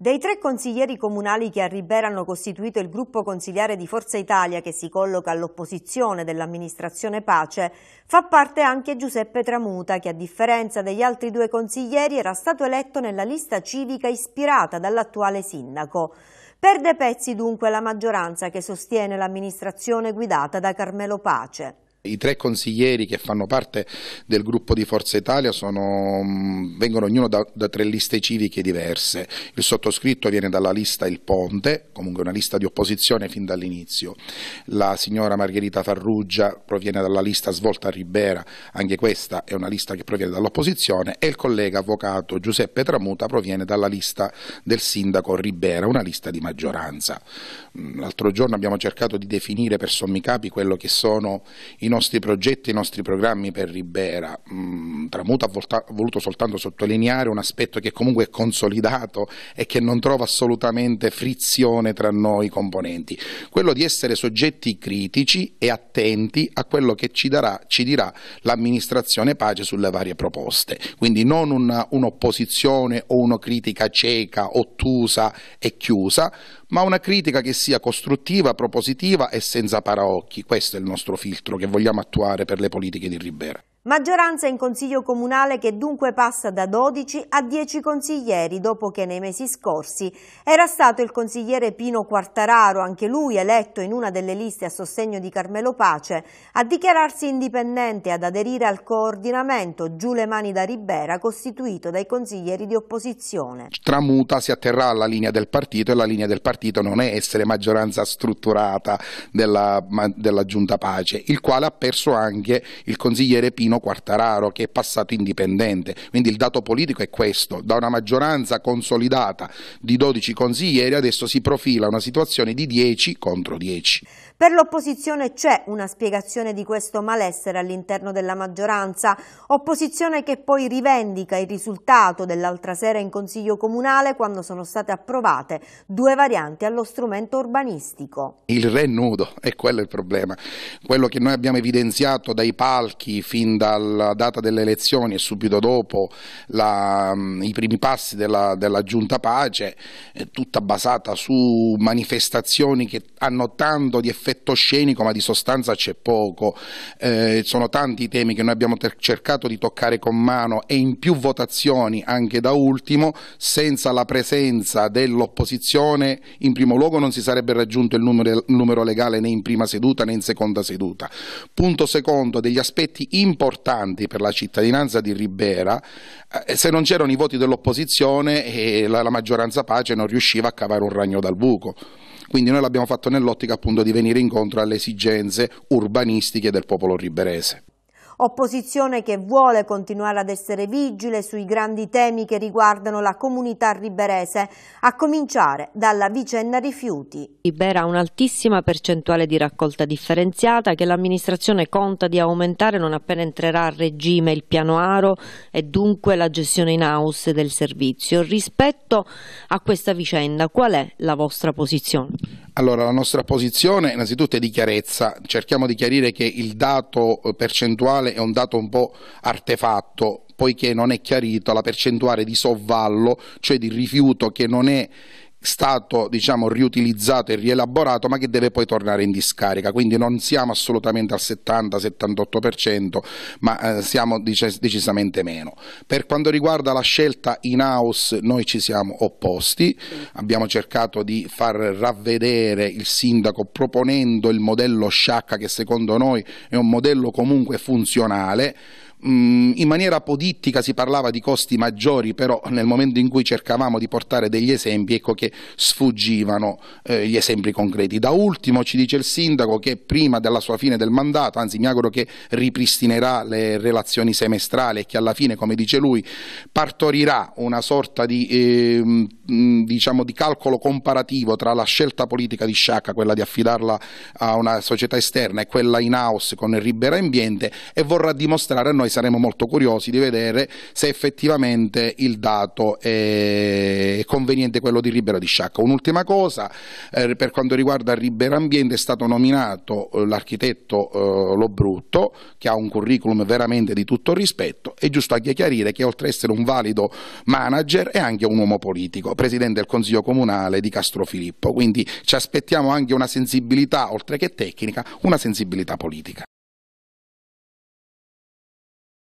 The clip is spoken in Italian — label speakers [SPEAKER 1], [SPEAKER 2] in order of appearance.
[SPEAKER 1] Dei tre consiglieri comunali che a Ribera hanno costituito il gruppo consigliare di Forza Italia che si colloca all'opposizione dell'amministrazione Pace, fa parte anche Giuseppe Tramuta che a differenza degli altri due consiglieri era stato eletto nella lista civica ispirata dall'attuale sindaco. Perde pezzi dunque la maggioranza che sostiene l'amministrazione guidata da Carmelo Pace.
[SPEAKER 2] I tre consiglieri che fanno parte del gruppo di Forza Italia sono, mm, vengono ognuno da, da, tre liste civiche diverse. Il sottoscritto viene dalla lista Il Ponte, comunque una lista di opposizione fin dall'inizio. La signora Margherita Farrugia proviene dalla lista Svolta Ribera, anche questa è una lista che proviene dall'opposizione. E il collega avvocato Giuseppe Tramuta proviene dalla lista del sindaco Ribera, una lista di maggioranza. Mm, l'altro giorno abbiamo cercato di definire per sommi capi quello che sono i nostri nostri progetti, i nostri programmi per Ribera. Mh, mm, Tramuta ha, ha voluto soltanto sottolineare un aspetto che comunque è consolidato e che non trova assolutamente frizione tra noi componenti, quello di essere soggetti critici e attenti a quello che ci, darà, ci dirà l'amministrazione pace sulle varie proposte, quindi non un'opposizione o una critica cieca, ottusa e chiusa, ma una critica che sia costruttiva, propositiva e senza paraocchi, questo è il nostro filtro che vogliamo vogliamo attuare per le politiche di Ribera.
[SPEAKER 1] Maggioranza in Consiglio Comunale che dunque passa da 12 a 10 consiglieri dopo che nei mesi scorsi era stato il consigliere Pino Quartararo, anche lui eletto in una delle liste a sostegno di Carmelo Pace, a dichiararsi indipendente e ad aderire al coordinamento Giù le mani da Ribera costituito dai consiglieri di opposizione.
[SPEAKER 2] Tramuta si atterrà alla linea del partito e la linea del partito non è essere maggioranza strutturata della, della Giunta Pace, il quale ha perso anche il consigliere Pino Luciano Quartararo che è passato indipendente. Quindi il dato politico è questo, da una maggioranza consolidata di 12 consiglieri adesso si profila una situazione di 10 contro 10.
[SPEAKER 1] Per l'opposizione c'è una spiegazione di questo malessere all'interno della maggioranza, opposizione che poi rivendica il risultato dell'altra sera in Consiglio Comunale quando sono state approvate due varianti allo strumento urbanistico.
[SPEAKER 2] Il re nudo, è quello il problema. Quello che noi abbiamo evidenziato dai palchi fin dalla data delle elezioni e subito dopo la, mm, i primi passi della, della Giunta Pace, tutta basata su manifestazioni che hanno tanto di effetto scenico ma di sostanza c'è poco, eh, sono tanti i temi che noi abbiamo cercato di toccare con mano e in più votazioni anche da ultimo, senza la presenza dell'opposizione in primo luogo non si sarebbe raggiunto il numero, il numero legale né in prima seduta né in seconda seduta. Punto secondo, degli aspetti importanti per la cittadinanza di Ribera, eh, se non c'erano i voti dell'opposizione eh, la, la maggioranza pace non riusciva a cavare un ragno dal buco. Quindi noi l'abbiamo fatto nell'ottica appunto di venire incontro alle esigenze urbanistiche del popolo riberese.
[SPEAKER 1] Opposizione che vuole continuare ad essere vigile sui grandi temi che riguardano la comunità riberese, a cominciare dalla vicenda rifiuti. Libera un'altissima percentuale di raccolta differenziata che l'amministrazione conta di aumentare non appena entrerà a regime il piano Aro e dunque la gestione in house del servizio. Rispetto a questa vicenda, qual è la vostra posizione?
[SPEAKER 2] Allora, la nostra posizione innanzitutto è di chiarezza. Cerchiamo di chiarire che il dato eh, percentuale nazionale è un dato un po' artefatto poiché non è chiarita la percentuale di sovvallo, cioè di rifiuto che non è stato diciamo, riutilizzato e rielaborato ma che deve poi tornare in discarica quindi non siamo assolutamente al 70-78% ma eh, siamo dic decisamente meno per quanto riguarda la scelta in house noi ci siamo opposti abbiamo cercato di far ravvedere il sindaco proponendo il modello sciacca che secondo noi è un modello comunque funzionale Mm, in maniera podittica si parlava di costi maggiori, però nel momento in cui cercavamo di portare degli esempi ecco che sfuggivano eh, gli esempi concreti. Da ultimo ci dice il sindaco che prima della sua fine del mandato, anzi mi auguro che ripristinerà le relazioni semestrali e che alla fine, come dice lui, partorirà una sorta di, eh, diciamo di calcolo comparativo tra la scelta politica di Sciacca, quella di affidarla a una società esterna e quella in house con Ribera Ambiente e vorrà dimostrare a noi noi saremo molto curiosi di vedere se effettivamente il dato è conveniente quello di Ribera di Sciacca. Un'ultima cosa, eh, per quanto riguarda Ribera Ambiente è stato nominato eh, l'architetto eh, Lobrutto che ha un curriculum veramente di tutto rispetto, è giusto anche chiarire che oltre ad essere un valido manager è anche un uomo politico, presidente del Consiglio Comunale di Castro Filippo, quindi ci aspettiamo anche una sensibilità oltre che tecnica, una sensibilità politica.